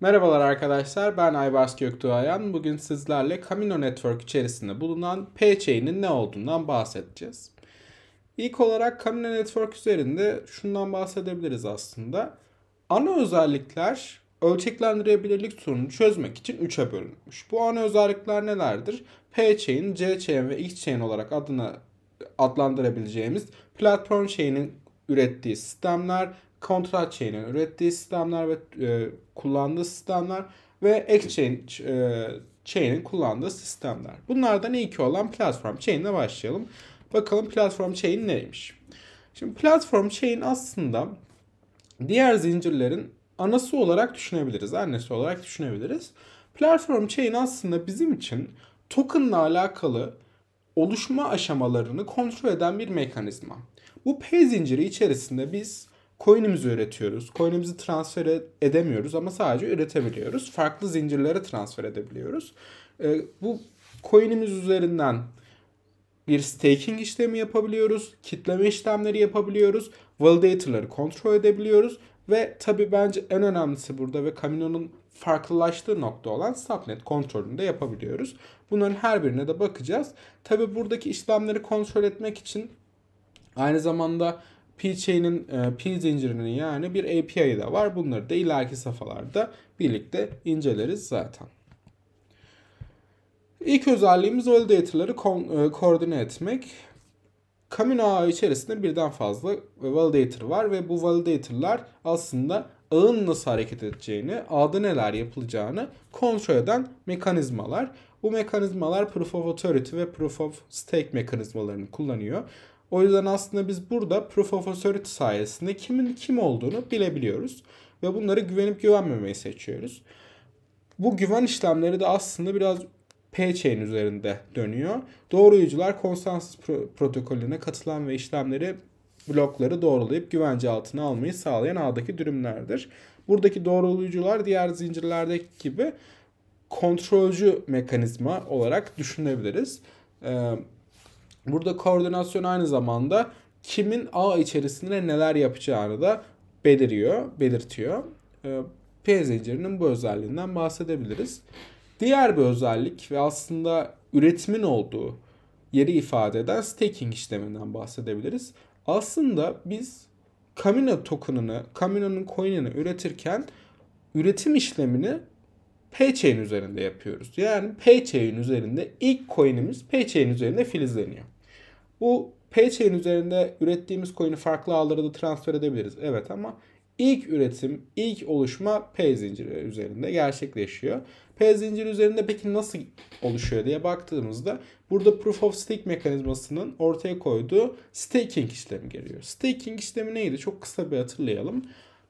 Merhabalar arkadaşlar ben Aybars Göktuğayan. Bugün sizlerle Camino Network içerisinde bulunan P-Chain'in ne olduğundan bahsedeceğiz. İlk olarak Camino Network üzerinde şundan bahsedebiliriz aslında. Ana özellikler ölçeklendirebilirlik sorunu çözmek için 3'e bölünmüş. Bu ana özellikler nelerdir? P-Chain, C-Chain ve X-Chain olarak adını adlandırabileceğimiz platform chain'in ürettiği sistemler kontrat chain'in ürettiği sistemler ve e, kullandığı sistemler ve exchange e, chain'in kullandığı sistemler. Bunlardan ilki olan platform chain'le başlayalım. Bakalım platform chain neymiş? Şimdi platform chain aslında diğer zincirlerin anası olarak düşünebiliriz, annesi olarak düşünebiliriz. Platform chain aslında bizim için token'la alakalı oluşma aşamalarını kontrol eden bir mekanizma. Bu P zinciri içerisinde biz coin'imizi üretiyoruz. Coin'imizi transfer e- edemiyoruz ama sadece üretebiliyoruz. Farklı zincirlere transfer edebiliyoruz. E, bu coin'imiz üzerinden bir staking işlemi yapabiliyoruz. Kitleme işlemleri yapabiliyoruz. Validator'ları kontrol edebiliyoruz. Ve tabi bence en önemlisi burada ve Camino'nun farklılaştığı nokta olan subnet kontrolünü de yapabiliyoruz. Bunların her birine de bakacağız. Tabi buradaki işlemleri kontrol etmek için aynı zamanda P chain'in e, P zincirinin yani bir API'ı da var. Bunları da ileriki safhalarda birlikte inceleriz zaten. İlk özelliğimiz validator'ları dataları e, koordine etmek. Kamino ağı içerisinde birden fazla validator var ve bu validatorlar aslında ağın nasıl hareket edeceğini, ağda neler yapılacağını kontrol eden mekanizmalar. Bu mekanizmalar Proof of Authority ve Proof of Stake mekanizmalarını kullanıyor. O yüzden aslında biz burada Proof of Authority sayesinde kimin kim olduğunu bilebiliyoruz. Ve bunları güvenip güvenmemeyi seçiyoruz. Bu güven işlemleri de aslında biraz P-Chain üzerinde dönüyor. Doğruyucular konsensus protokolüne katılan ve işlemleri blokları doğrulayıp güvence altına almayı sağlayan ağdaki dürümlerdir. Buradaki doğrulayıcılar diğer zincirlerdeki gibi kontrolcü mekanizma olarak düşünebiliriz. Ee, Burada koordinasyon aynı zamanda kimin ağ içerisinde neler yapacağını da beliriyor, belirtiyor. Ee, P zincirinin bu özelliğinden bahsedebiliriz. Diğer bir özellik ve aslında üretimin olduğu yeri ifade eden staking işleminden bahsedebiliriz. Aslında biz Camino token'ını, Camino'nun coin'ini üretirken üretim işlemini P-Chain üzerinde yapıyoruz. Yani P-Chain üzerinde ilk coin'imiz P-Chain üzerinde filizleniyor. Bu Paychain üzerinde ürettiğimiz coin'i farklı ağlara da transfer edebiliriz. Evet ama ilk üretim, ilk oluşma Pay zinciri üzerinde gerçekleşiyor. Pay zinciri üzerinde peki nasıl oluşuyor diye baktığımızda burada Proof of Stake mekanizmasının ortaya koyduğu staking işlemi geliyor. Staking işlemi neydi? Çok kısa bir hatırlayalım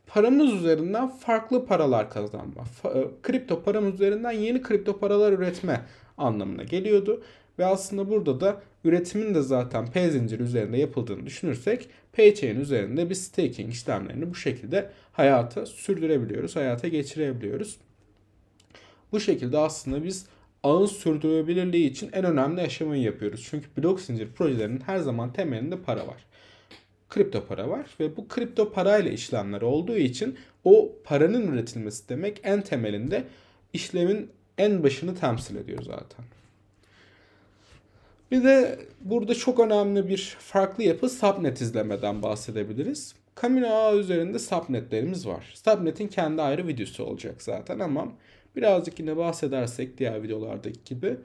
paramız üzerinden farklı paralar kazanma, e, kripto paramız üzerinden yeni kripto paralar üretme anlamına geliyordu. Ve aslında burada da üretimin de zaten P zinciri üzerinde yapıldığını düşünürsek P-Chain üzerinde bir staking işlemlerini bu şekilde hayata sürdürebiliyoruz, hayata geçirebiliyoruz. Bu şekilde aslında biz ağın sürdürülebilirliği için en önemli aşamayı yapıyoruz. Çünkü blok zincir projelerinin her zaman temelinde para var. Kripto para var ve bu kripto parayla işlemler olduğu için o paranın üretilmesi demek en temelinde işlemin en başını temsil ediyor zaten. Bir de burada çok önemli bir farklı yapı subnet izlemeden bahsedebiliriz. Camino Ağı üzerinde subnetlerimiz var. Subnet'in kendi ayrı videosu olacak zaten ama birazcık yine bahsedersek diğer videolardaki gibi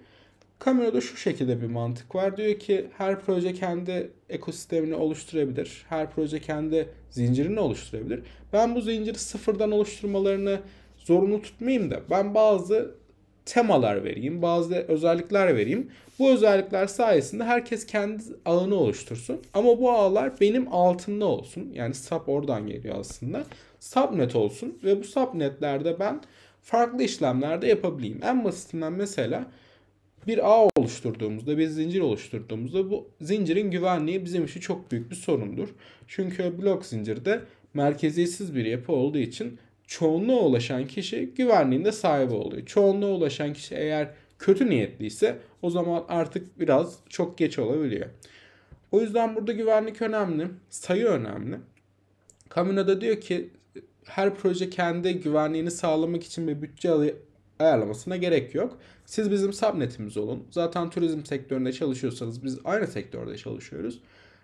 Camero'da şu şekilde bir mantık var. Diyor ki her proje kendi ekosistemini oluşturabilir. Her proje kendi zincirini oluşturabilir. Ben bu zinciri sıfırdan oluşturmalarını zorunlu tutmayayım da ben bazı temalar vereyim, bazı özellikler vereyim. Bu özellikler sayesinde herkes kendi ağını oluştursun. Ama bu ağlar benim altında olsun. Yani sub oradan geliyor aslında. Subnet olsun ve bu subnetlerde ben farklı işlemlerde yapabileyim. En basitinden mesela bir ağ oluşturduğumuzda, bir zincir oluşturduğumuzda bu zincirin güvenliği bizim için çok büyük bir sorundur. Çünkü blok zincirde merkeziyetsiz bir yapı olduğu için çoğunluğa ulaşan kişi güvenliğinde de sahibi oluyor. Çoğunluğa ulaşan kişi eğer kötü niyetliyse o zaman artık biraz çok geç olabiliyor. O yüzden burada güvenlik önemli, sayı önemli. Camino da diyor ki her proje kendi güvenliğini sağlamak için bir bütçe ayarlamasına gerek yok. Siz bizim subnetimiz olun. Zaten turizm sektöründe çalışıyorsanız biz aynı sektörde çalışıyoruz.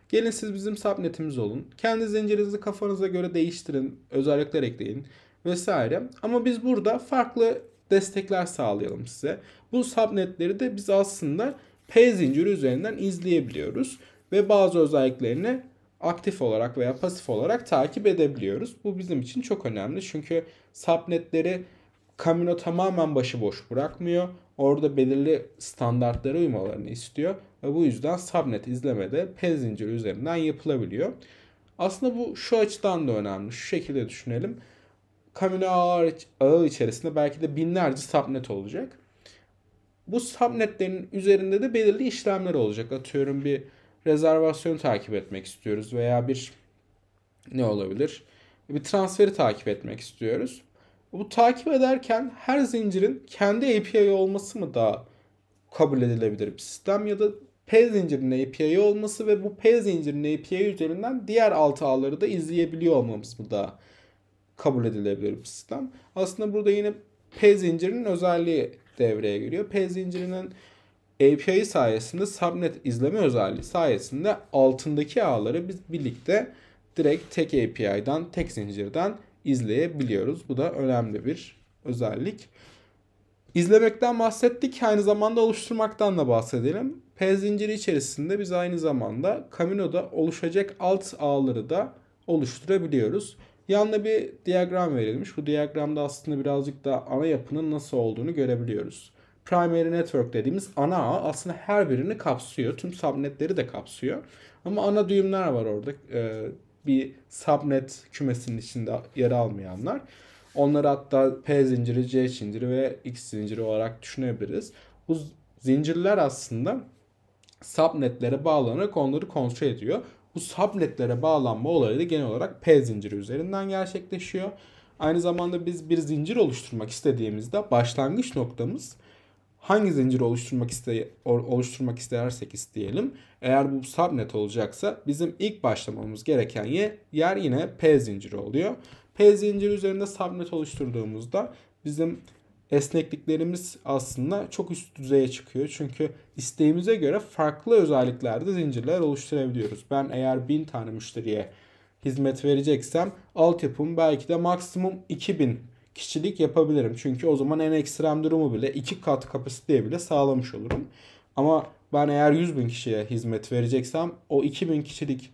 Gelin siz bizim subnetimiz olun. Kendi zincirinizi kafanıza göre değiştirin. Özellikler ekleyin vesaire. Ama biz burada farklı destekler sağlayalım size. Bu subnetleri de biz aslında P zinciri üzerinden izleyebiliyoruz ve bazı özelliklerini aktif olarak veya pasif olarak takip edebiliyoruz. Bu bizim için çok önemli çünkü subnetleri Camino tamamen başıboş bırakmıyor. Orada belirli standartlara uymalarını istiyor ve bu yüzden subnet izlemede P zinciri üzerinden yapılabiliyor. Aslında bu şu açıdan da önemli. Şu şekilde düşünelim. Kamino ağı, ağı içerisinde belki de binlerce subnet olacak. Bu subnetlerin üzerinde de belirli işlemler olacak. Atıyorum bir rezervasyon takip etmek istiyoruz veya bir ne olabilir? Bir transferi takip etmek istiyoruz. Bu takip ederken her zincirin kendi API olması mı daha kabul edilebilir bir sistem ya da P zincirinin API olması ve bu P zincirinin API üzerinden diğer alt ağları da izleyebiliyor olmamız mı daha kabul edilebilir bir sistem. Aslında burada yine P zincirinin özelliği devreye giriyor. P zincirinin API sayesinde subnet izleme özelliği sayesinde altındaki ağları biz birlikte direkt tek API'dan, tek zincirden izleyebiliyoruz. Bu da önemli bir özellik. İzlemekten bahsettik. Aynı zamanda oluşturmaktan da bahsedelim. P zinciri içerisinde biz aynı zamanda Camino'da oluşacak alt ağları da oluşturabiliyoruz. Yanında bir diyagram verilmiş. Bu diyagramda aslında birazcık da ana yapının nasıl olduğunu görebiliyoruz. Primary network dediğimiz ana ağ aslında her birini kapsıyor. Tüm subnetleri de kapsıyor. Ama ana düğümler var orada. Ee, bir subnet kümesinin içinde yer almayanlar. Onları hatta P zinciri, C zinciri ve X zinciri olarak düşünebiliriz. Bu zincirler aslında subnetlere bağlanarak onları kontrol ediyor. Bu subnetlere bağlanma olayı da genel olarak P zinciri üzerinden gerçekleşiyor. Aynı zamanda biz bir zincir oluşturmak istediğimizde başlangıç noktamız hangi zinciri oluşturmak iste oluşturmak istersek isteyelim. Eğer bu subnet olacaksa bizim ilk başlamamız gereken yer yine P zinciri oluyor. P zinciri üzerinde subnet oluşturduğumuzda bizim esnekliklerimiz aslında çok üst düzeye çıkıyor. Çünkü isteğimize göre farklı özelliklerde zincirler oluşturabiliyoruz. Ben eğer 1000 tane müşteriye hizmet vereceksem altyapım belki de maksimum 2000 kişilik yapabilirim. Çünkü o zaman en ekstrem durumu bile 2 kat kapasiteye bile sağlamış olurum. Ama ben eğer 100 bin kişiye hizmet vereceksem o 2000 kişilik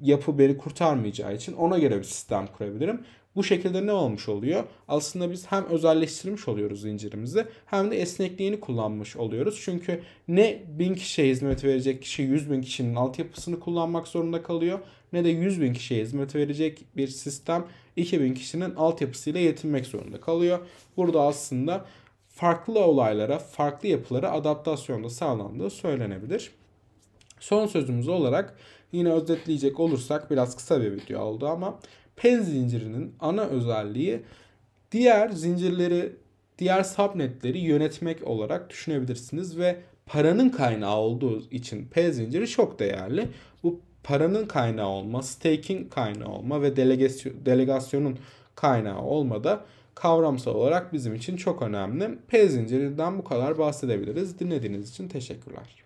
yapı beni kurtarmayacağı için ona göre bir sistem kurabilirim. Bu şekilde ne olmuş oluyor? Aslında biz hem özelleştirmiş oluyoruz zincirimizi hem de esnekliğini kullanmış oluyoruz. Çünkü ne 1000 kişiye hizmet verecek kişi 100 bin kişinin altyapısını kullanmak zorunda kalıyor ne de 100 bin kişiye hizmet verecek bir sistem 2000 kişinin altyapısıyla yetinmek zorunda kalıyor. Burada aslında farklı olaylara, farklı yapılara adaptasyonda sağlandığı söylenebilir. Son sözümüz olarak yine özetleyecek olursak biraz kısa bir video oldu ama pen zincirinin ana özelliği diğer zincirleri, diğer subnetleri yönetmek olarak düşünebilirsiniz ve paranın kaynağı olduğu için P zinciri çok değerli. Bu paranın kaynağı olma, staking kaynağı olma ve delegasyon, delegasyonun kaynağı olma da kavramsal olarak bizim için çok önemli. P zincirinden bu kadar bahsedebiliriz. Dinlediğiniz için teşekkürler.